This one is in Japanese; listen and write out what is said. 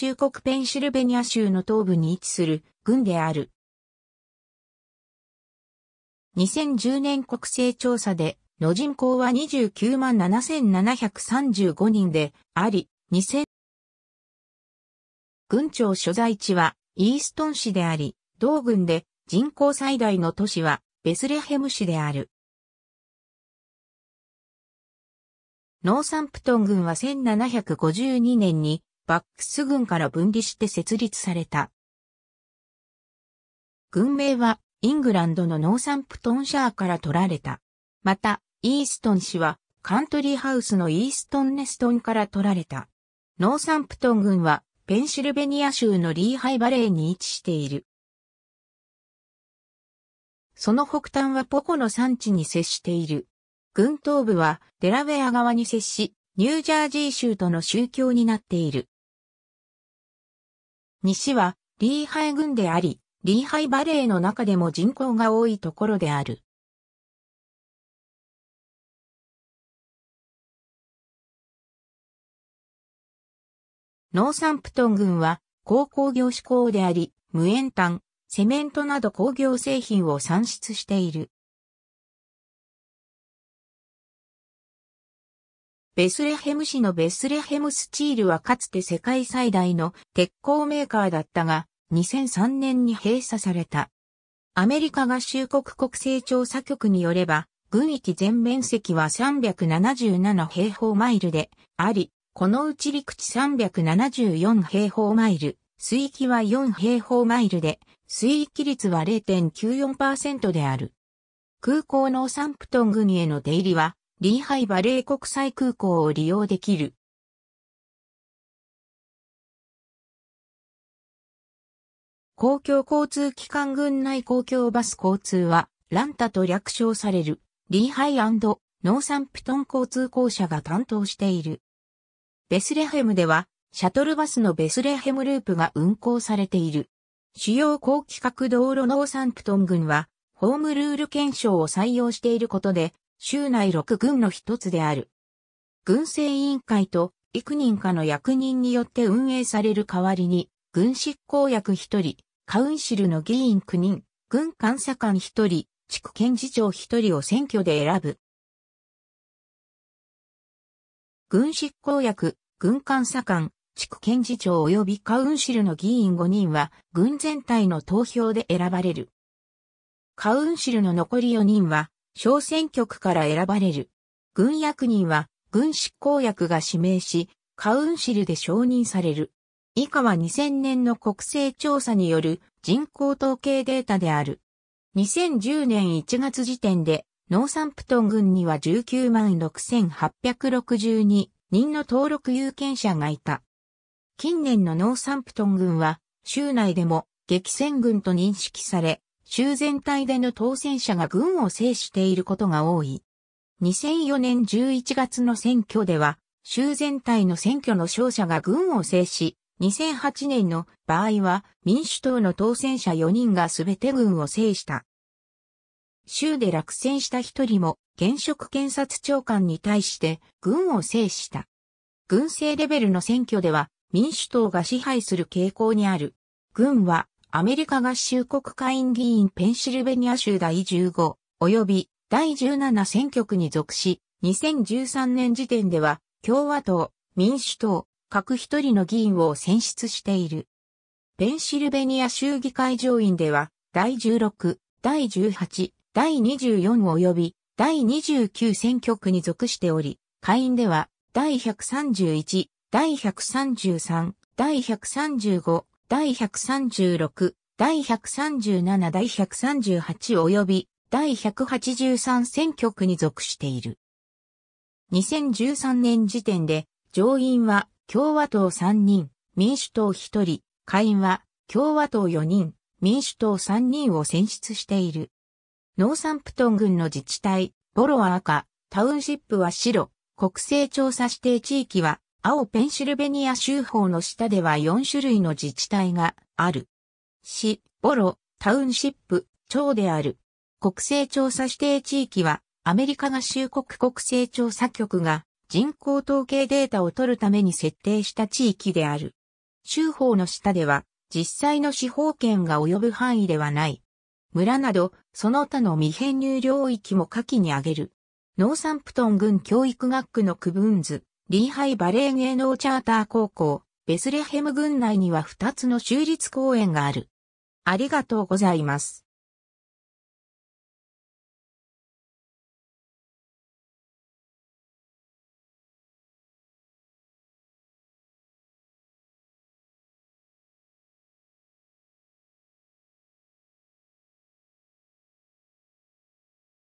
中国ペンシルベニア州の東部に位置する軍である。2010年国勢調査で、の人口は29万7735人であり、2000軍庁所在地はイーストン市であり、同軍で人口最大の都市はベスレヘム市である。ノーサンプトン軍は1752年にバックス軍から分離して設立された。軍名はイングランドのノーサンプトンシャーから取られた。また、イーストン氏はカントリーハウスのイーストンネストンから取られた。ノーサンプトン軍はペンシルベニア州のリーハイバレーに位置している。その北端はポコの産地に接している。軍東部はデラウェア側に接し、ニュージャージー州との宗教になっている。西はリーハイ郡であり、リーハイバレーの中でも人口が多いところである。ノーサンプトン郡は、鉱工業志向であり、無塩炭、セメントなど工業製品を産出している。ベスレヘム市のベスレヘムスチールはかつて世界最大の鉄鋼メーカーだったが、2003年に閉鎖された。アメリカ合衆国国勢調査局によれば、軍域全面積は377平方マイルであり、このうち陸地374平方マイル、水域は4平方マイルで、水域率は0.94%である。空港のサンプトン郡への出入りは、リーハイバレー国際空港を利用できる。公共交通機関群内公共バス交通は、ランタと略称される、リーハイノーサンプトン交通公社が担当している。ベスレヘムでは、シャトルバスのベスレヘムループが運行されている。主要高規格道路ノーサンプトン群は、ホームルール検証を採用していることで、州内6軍の一つである。軍政委員会と幾人かの役人によって運営される代わりに、軍執行役一人、カウンシルの議員9人、軍監査官一人、地区検事長一人を選挙で選ぶ。軍執行役、軍監査官、地区検事長及びカウンシルの議員5人は、軍全体の投票で選ばれる。カウンシルの残り4人は、小選挙区から選ばれる。軍役人は、軍執行役が指名し、カウンシルで承認される。以下は2000年の国勢調査による人口統計データである。2010年1月時点で、ノーサンプトン軍には19万6862人の登録有権者がいた。近年のノーサンプトン軍は、州内でも激戦軍と認識され、州全体での当選者が軍を制していることが多い。2004年11月の選挙では、州全体の選挙の勝者が軍を制し、2008年の場合は民主党の当選者4人が全て軍を制した。州で落選した1人も現職検察長官に対して軍を制した。軍政レベルの選挙では民主党が支配する傾向にある。軍はアメリカ合衆国会議員ペンシルベニア州第15及び第17選挙区に属し、2013年時点では共和党、民主党、各一人の議員を選出している。ペンシルベニア州議会上院では、第16、第18、第24及び第29選挙区に属しており、会員では、第131、第133、第135、第136、第137、第138及び第183選挙区に属している。2013年時点で上院は共和党3人、民主党1人、下院は共和党4人、民主党3人を選出している。ノーサンプトン郡の自治体、ボロは赤、タウンシップは白、国勢調査指定地域は青ペンシルベニア州法の下では4種類の自治体がある。市、ボロ、タウンシップ、町である。国勢調査指定地域は、アメリカ合衆国国勢調査局が人口統計データを取るために設定した地域である。州法の下では、実際の司法権が及ぶ範囲ではない。村など、その他の未編入領域も下記に挙げる。ノーサンプトン郡教育学区の区分図。リーハイバレー芸能チャーター高校、ベスレヘム郡内には2つの州立公園がある。ありがとうございます。